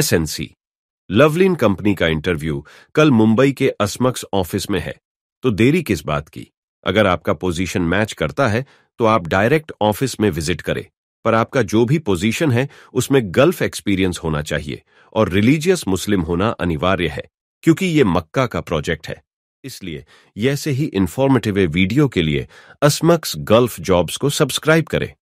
SNC Lavalin company का interview कल मुंबई के असमक्स ऑफिस में है तो देरी किस बात की अगर आपका पोजीशन मैच करता है तो आप डायरेक्ट ऑफिस में विजिट करें पर आपका जो भी पोजीशन है उसमें गल्फ एक्सपीरियंस होना चाहिए और रिलीजियस मुस्लिम होना अनिवार्य है क्योंकि ये मक्का का प्रोजेक्ट है इसलिए ऐसे ही इन्फॉर्मेटिव वीडियो के लिए असमक्स गल्फ जॉब्स को सब्सक्राइब करें